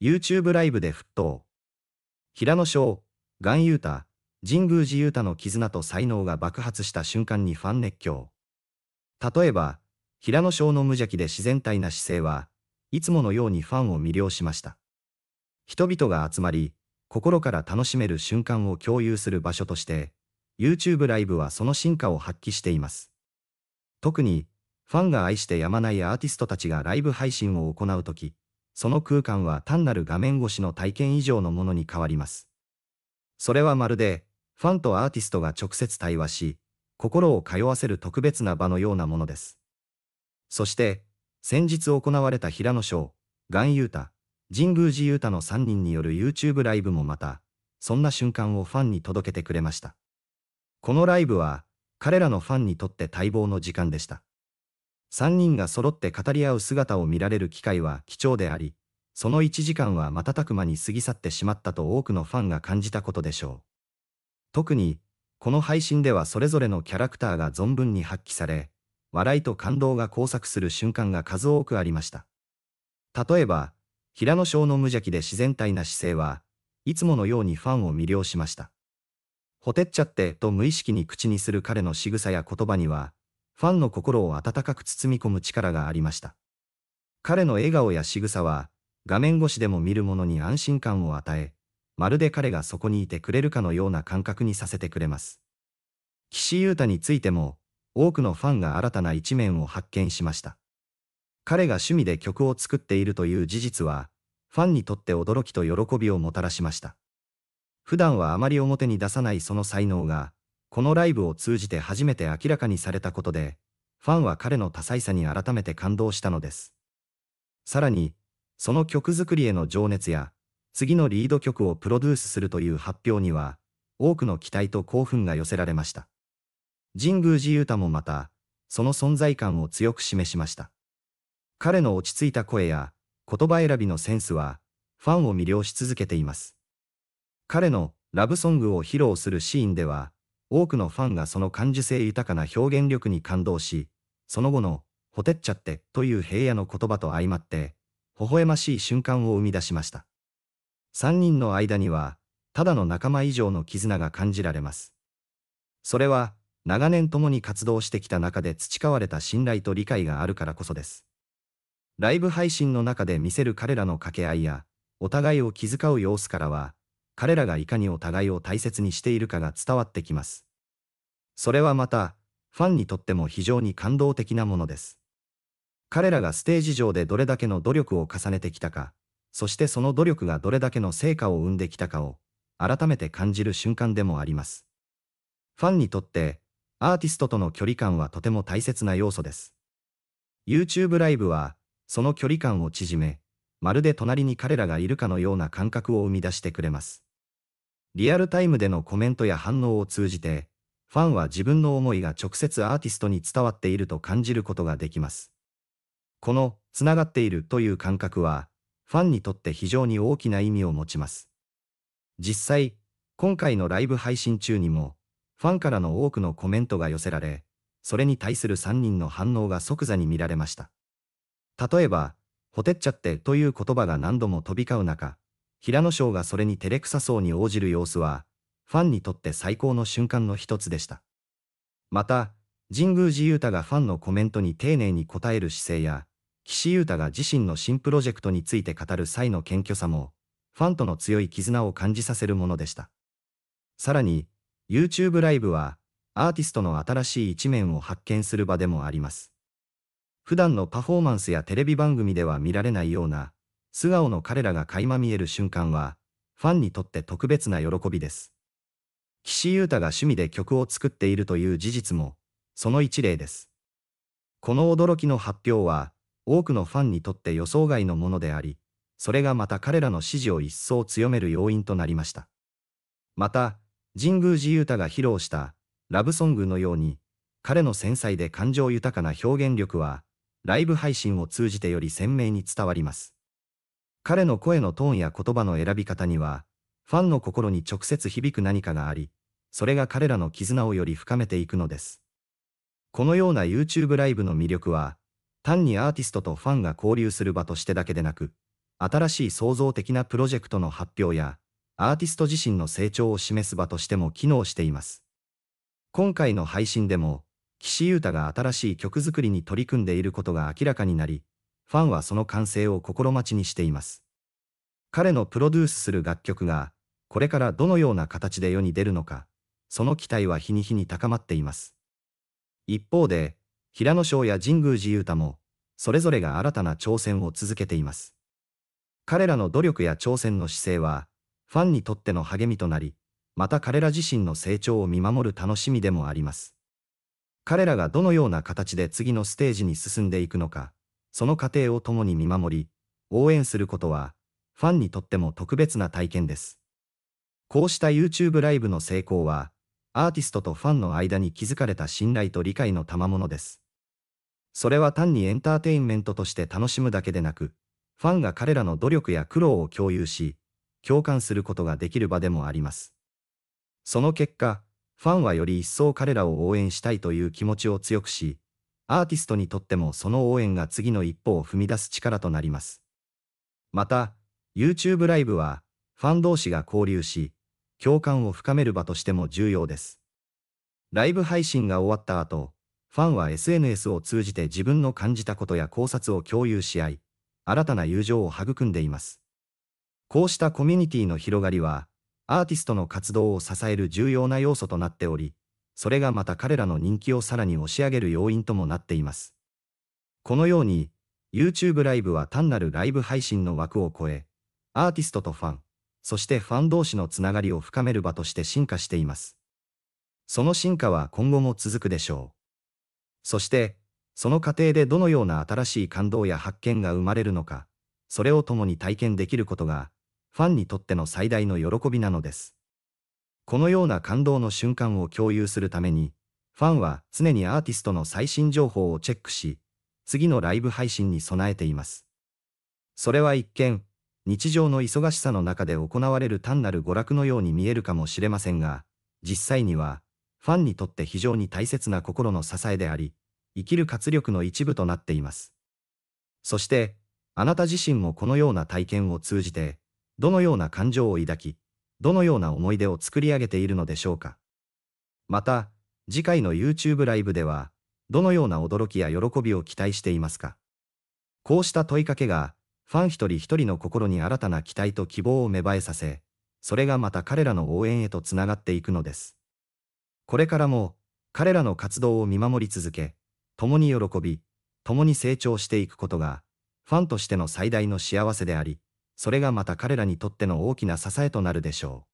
YouTube ライブで沸騰。平野翔、岩優太、神宮寺ー太の絆と才能が爆発した瞬間にファン熱狂。例えば、平野翔の無邪気で自然体な姿勢は、いつものようにファンを魅了しました。人々が集まり、心から楽しめる瞬間を共有する場所として、YouTube ライブはその進化を発揮しています。特に、ファンが愛してやまないアーティストたちがライブ配信を行うとき、その空間は単なる画面越しの体験以上のものに変わります。それはまるで、ファンとアーティストが直接対話し、心を通わせる特別な場のようなものです。そして、先日行われた平野賞、岩優太、神宮寺ユ太の3人による YouTube ライブもまた、そんな瞬間をファンに届けてくれました。このライブは、彼らのファンにとって待望の時間でした。3人が揃って語り合う姿を見られる機会は貴重であり、その1時間は瞬く間に過ぎ去ってしまったと多くのファンが感じたことでしょう。特に、この配信ではそれぞれのキャラクターが存分に発揮され、笑いと感動が交錯する瞬間が数多くありました。例えば、平野翔の無邪気で自然体な姿勢は、いつものようにファンを魅了しました。ほてっちゃってと無意識に口にする彼の仕草や言葉には、ファンの心を温かく包み込む力がありました。彼の笑顔や仕草は、画面越しでも見る者に安心感を与え、まるで彼がそこにいてくれるかのような感覚にさせてくれます。岸優太についても、多くのファンが新たな一面を発見しました。彼が趣味で曲を作っているという事実は、ファンにとって驚きと喜びをもたらしました。普段はあまり表に出さないその才能が、このライブを通じて初めて明らかにされたことで、ファンは彼の多彩さに改めて感動したのです。さらに、その曲作りへの情熱や、次のリード曲をプロデュースするという発表には、多くの期待と興奮が寄せられました。神宮寺勇太もまた、その存在感を強く示しました。彼の落ち着いた声や、言葉選びのセンスは、ファンを魅了し続けています。彼のラブソングを披露するシーンでは、多くのファンがその感受性豊かな表現力に感動し、その後の、ほてっちゃってという平野の言葉と相まって、微笑ましい瞬間を生み出しました。3人の間には、ただの仲間以上の絆が感じられます。それは、長年共に活動してきた中で培われた信頼と理解があるからこそです。ライブ配信の中で見せる彼らの掛け合いや、お互いを気遣う様子からは、彼らがいかにお互いを大切にしているかが伝わってきます。それはまた、ファンにとっても非常に感動的なものです。彼らがステージ上でどれだけの努力を重ねてきたか、そしてその努力がどれだけの成果を生んできたかを、改めて感じる瞬間でもあります。ファンにとって、アーティストとの距離感はとても大切な要素です。YouTube ライブは、その距離感を縮め、まるで隣に彼らがいるかのような感覚を生み出してくれます。リアルタイムでのコメントや反応を通じて、ファンは自分の思いが直接アーティストに伝わっていると感じることができます。この、つながっているという感覚は、ファンにとって非常に大きな意味を持ちます。実際、今回のライブ配信中にも、ファンからの多くのコメントが寄せられ、それに対する3人の反応が即座に見られました。例えば、ほてっちゃってという言葉が何度も飛び交う中、平野翔がそれに照れくさそうに応じる様子は、ファンにとって最高の瞬間の一つでした。また、神宮寺勇太がファンのコメントに丁寧に答える姿勢や、岸優太が自身の新プロジェクトについて語る際の謙虚さも、ファンとの強い絆を感じさせるものでした。さらに、YouTube ライブは、アーティストの新しい一面を発見する場でもあります。普段のパフォーマンスやテレビ番組では見られないような、素顔の彼らが垣間見える瞬間は、ファンにとって特別な喜びです。岸優太が趣味で曲を作っているという事実も、その一例です。この驚きの発表は、多くのファンにとって予想外のものであり、それがまた彼らの支持を一層強める要因となりました。また、神宮寺優太が披露したラブソングのように、彼の繊細で感情豊かな表現力は、ライブ配信を通じてより鮮明に伝わります。彼の声のトーンや言葉の選び方には、ファンの心に直接響く何かがあり、それが彼らの絆をより深めていくのです。このような YouTube ライブの魅力は、単にアーティストとファンが交流する場としてだけでなく、新しい創造的なプロジェクトの発表や、アーティスト自身の成長を示す場としても機能しています。今回の配信でも、岸優太が新しい曲作りに取り組んでいることが明らかになり、ファンはその完成を心待ちにしています。彼のプロデュースする楽曲が、これからどのような形で世に出るのか、その期待は日に日に高まっています。一方で、平野翔や神宮寺勇太も、それぞれが新たな挑戦を続けています。彼らの努力や挑戦の姿勢は、ファンにとっての励みとなり、また彼ら自身の成長を見守る楽しみでもあります。彼らがどのような形で次のステージに進んでいくのか、その過程を共に見守り、応援することは、ファンにとっても特別な体験です。こうした YouTube ライブの成功は、アーティストとファンの間に築かれた信頼と理解の賜物です。それは単にエンターテインメントとして楽しむだけでなく、ファンが彼らの努力や苦労を共有し、共感することができる場でもあります。その結果、ファンはより一層彼らを応援したいという気持ちを強くし、アーティストにとってもその応援が次の一歩を踏み出す力となります。また、YouTube ライブは、ファン同士が交流し、共感を深める場としても重要です。ライブ配信が終わった後、ファンは SNS を通じて自分の感じたことや考察を共有し合い、新たな友情を育んでいます。こうしたコミュニティの広がりは、アーティストの活動を支える重要な要素となっており、それがまた彼らの人気をさらに押し上げる要因ともなっています。このように、YouTube ライブは単なるライブ配信の枠を超え、アーティストとファン、そしてファン同士のつながりを深める場として進化しています。その進化は今後も続くでしょう。そして、その過程でどのような新しい感動や発見が生まれるのか、それを共に体験できることが、ファンにとっての最大の喜びなのです。このような感動の瞬間を共有するために、ファンは常にアーティストの最新情報をチェックし、次のライブ配信に備えています。それは一見、日常の忙しさの中で行われる単なる娯楽のように見えるかもしれませんが、実際には、ファンにとって非常に大切な心の支えであり、生きる活力の一部となっています。そして、あなた自身もこのような体験を通じて、どのような感情を抱き、どのような思い出を作り上げているのでしょうか。また、次回の YouTube ライブでは、どのような驚きや喜びを期待していますか。こうした問いかけが、ファン一人一人の心に新たな期待と希望を芽生えさせ、それがまた彼らの応援へとつながっていくのです。これからも、彼らの活動を見守り続け、共に喜び、共に成長していくことが、ファンとしての最大の幸せであり、それがまた彼らにとっての大きな支えとなるでしょう。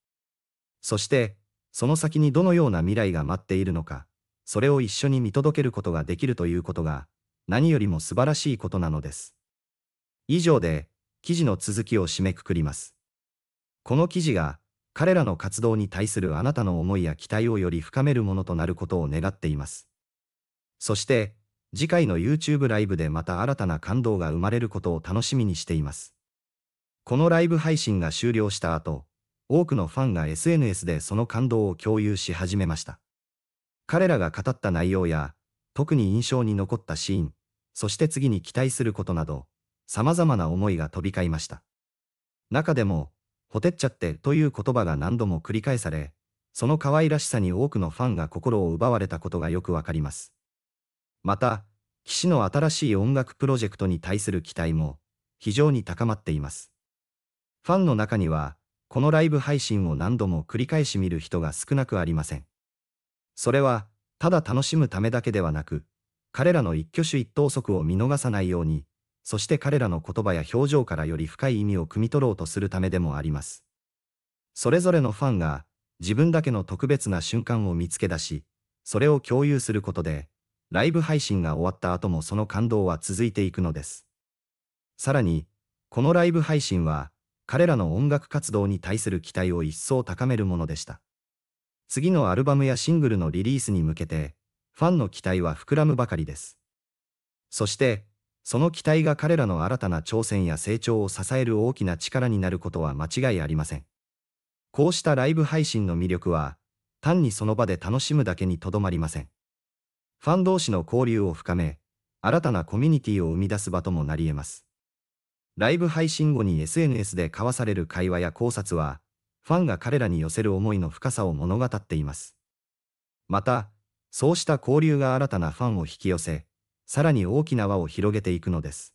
そして、その先にどのような未来が待っているのか、それを一緒に見届けることができるということが、何よりも素晴らしいことなのです。以上で、記事の続きを締めくくります。この記事が、彼らの活動に対するあなたの思いや期待をより深めるものとなることを願っています。そして、次回の YouTube ライブでまた新たな感動が生まれることを楽しみにしています。このライブ配信が終了した後、多くのファンが SNS でその感動を共有し始めました。彼らが語った内容や、特に印象に残ったシーン、そして次に期待することなど、様々な思いが飛び交いました。中でも、ほてっちゃってという言葉が何度も繰り返され、その可愛らしさに多くのファンが心を奪われたことがよくわかります。また、騎士の新しい音楽プロジェクトに対する期待も非常に高まっています。ファンの中には、このライブ配信を何度も繰り返し見る人が少なくありません。それは、ただ楽しむためだけではなく、彼らの一挙手一投足を見逃さないように、そして彼らの言葉や表情からより深い意味を汲み取ろうとするためでもあります。それぞれのファンが、自分だけの特別な瞬間を見つけ出し、それを共有することで、ライブ配信が終わった後もその感動は続いていくのです。さらに、このライブ配信は、彼らの音楽活動に対する期待を一層高めるものでした。次のアルバムやシングルのリリースに向けて、ファンの期待は膨らむばかりです。そして、その期待が彼らの新たな挑戦や成長を支える大きな力になることは間違いありません。こうしたライブ配信の魅力は、単にその場で楽しむだけにとどまりません。ファン同士の交流を深め、新たなコミュニティを生み出す場ともなり得ます。ライブ配信後に SNS で交わされる会話や考察は、ファンが彼らに寄せる思いの深さを物語っています。また、そうした交流が新たなファンを引き寄せ、さらに大きな輪を広げていくのです。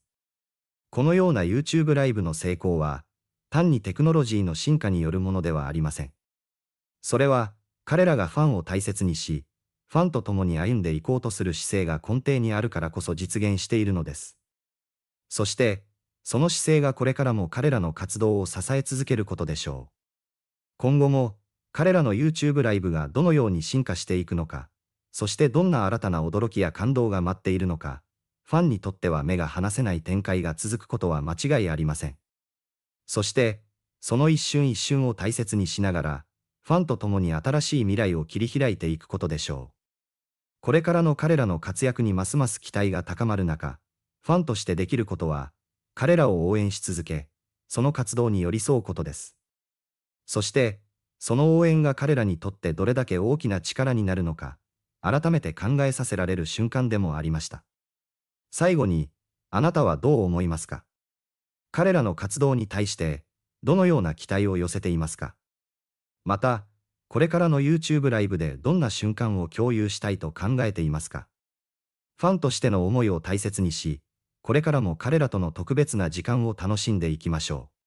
このような YouTube ライブの成功は、単にテクノロジーの進化によるものではありません。それは、彼らがファンを大切にし、ファンと共に歩んでいこうとする姿勢が根底にあるからこそ実現しているのです。そして、その姿勢がこれからも彼らの活動を支え続けることでしょう。今後も、彼らの YouTube ライブがどのように進化していくのか、そしてどんな新たな驚きや感動が待っているのか、ファンにとっては目が離せない展開が続くことは間違いありません。そして、その一瞬一瞬を大切にしながら、ファンと共に新しい未来を切り開いていくことでしょう。これからの彼らの活躍にますます期待が高まる中、ファンとしてできることは、彼らを応援し続け、その活動に寄り添うことです。そして、その応援が彼らにとってどれだけ大きな力になるのか、改めて考えさせられる瞬間でもありました。最後に、あなたはどう思いますか彼らの活動に対して、どのような期待を寄せていますかまた、これからの YouTube ライブでどんな瞬間を共有したいと考えていますかファンとしての思いを大切にし、これからも彼らとの特別な時間を楽しんでいきましょう。